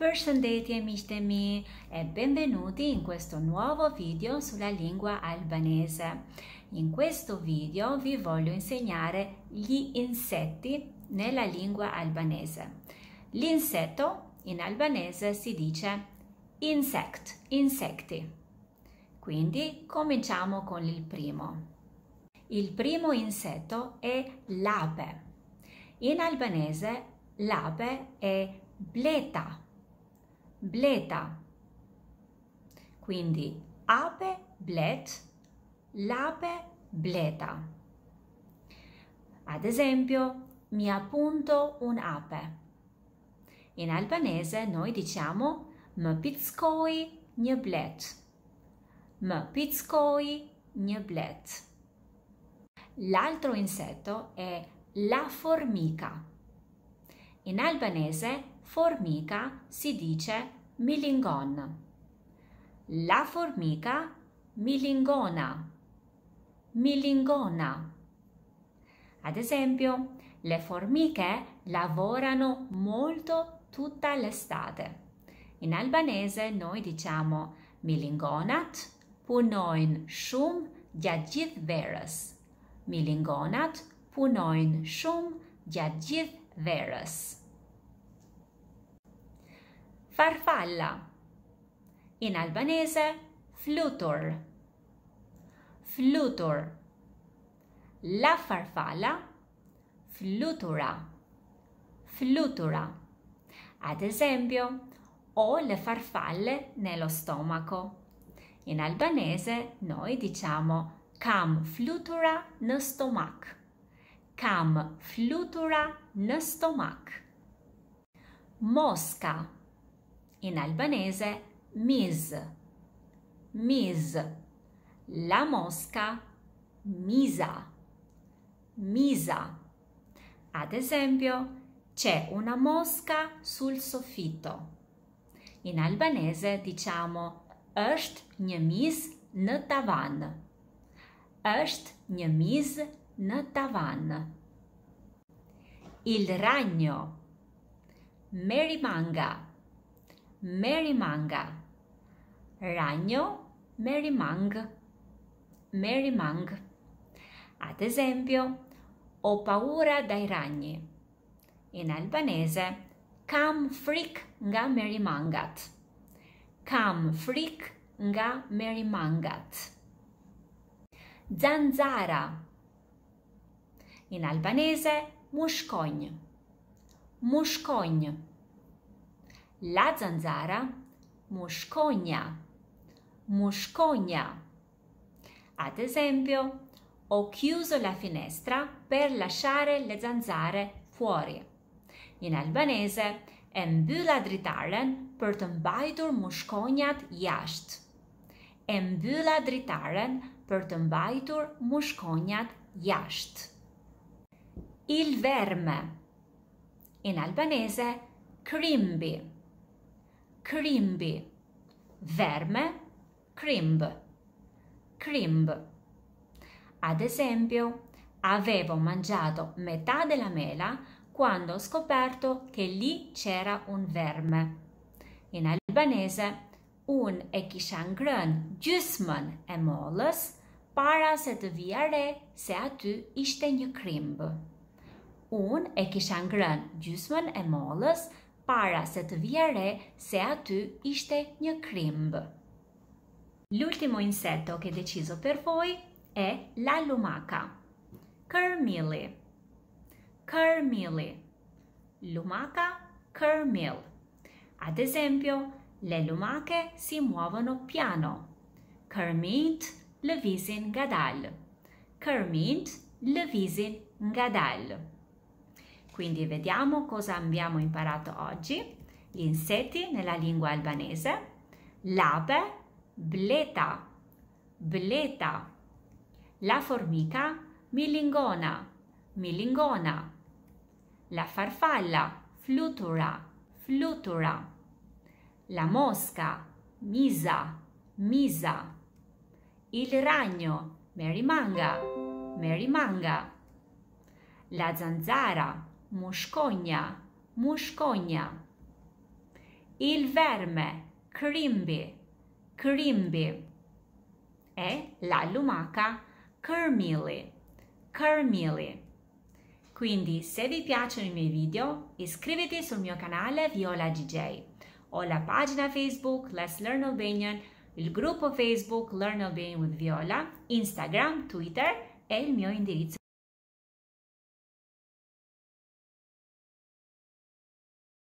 Përshëndetje miqtë mi e benvenuti in questo nuovo video sulla lingua albanese. In questo video vi voglio insegnare gli insetti nella lingua albanese. L'insetto in albanese si dice insect, insecti. Quindi cominciamo con il primo. Il primo insetto è l'ape. In albanese l'ape è bleta bleta. Quindi ape blet, l'ape bleta. Ad esempio, mi appunto un ape. In albanese noi diciamo më pickoi një blet. Më pickoi një blet. L'altro insetto è la formica. In albanese formica si dice milingon. La formica milingona. Milingona. Ad esempio, le formiche lavorano molto tutta l'estate. In albanese noi diciamo milingonat punoin shum gjatë gjithë verës. Milingonat punoin shum gjatë gjithë verës farfalla. In albanese flutur. Flutur. La farfalla flutura. Flutura. Ad esempio, ho le farfalle nello stomaco. In albanese noi diciamo kam flutura në stomak. Kam flutura në stomak. Mosca in albanese mis, mis, la mosca misa, misa. Ad esempio, c'è una mosca sul soffitto. In albanese diciamo është një mis në tavan. është një mis në tavan. Il ragno. Merimanga. Merimanga. Ragno Merimang. Merimang. Ad esempio, ho paura dai ragni. In albanese, kam frik nga merimangat. Kam frik nga merimangat. Zanzara. In albanese, mushkonj. Mushkonj. La zanzara, mushkonja, mushkonja. Ad esempio, ho chiuso la finestra per lasciare le zanzare fuori. In albanese, e mbylla dritaren për të mbajtur mushkonjat jashtë. E mbylla dritaren për të mbajtur mushkonjat jashtë. Il verme. In albanese, Krimbi krimbi, verme, krimb, krimb. Ad esempio, avevo mangiato metà della mela quando ho scoperto che lì c'era un verme. In albanese, un e kisha ngrën gjysmën e molës, para se të vijare re se aty ishte një krimb. Un e kisha ngrën gjysmën e molës para se të vjere re se aty ishte një krimb. L'ultimo insetto che deciso per voi è la lumaca. Kërmili. Kërmili. Lumaca, kërmil. Ad esempio, le lumache si muovono piano. Kërmint, lëvizin nga dalë. Kërmint, lëvizin nga dalë. Quindi vediamo cosa abbiamo imparato oggi. Gli insetti nella lingua albanese. L'ape, bleta, bleta. La formica, milingona, milingona. La farfalla, flutura, flutura. La mosca, misa, misa. Il ragno, merimanga, merimanga. La zanzara, muscogna, muscogna. Il verme, crimbi, crimbi. E la lumaca, kermili, kermili. Quindi se vi piacciono i miei video, iscrivetevi sul mio canale Viola GJ. Ho la pagina Facebook Let's Learn Albanian, il gruppo Facebook Learn Albanian with Viola, Instagram, Twitter e il mio indirizzo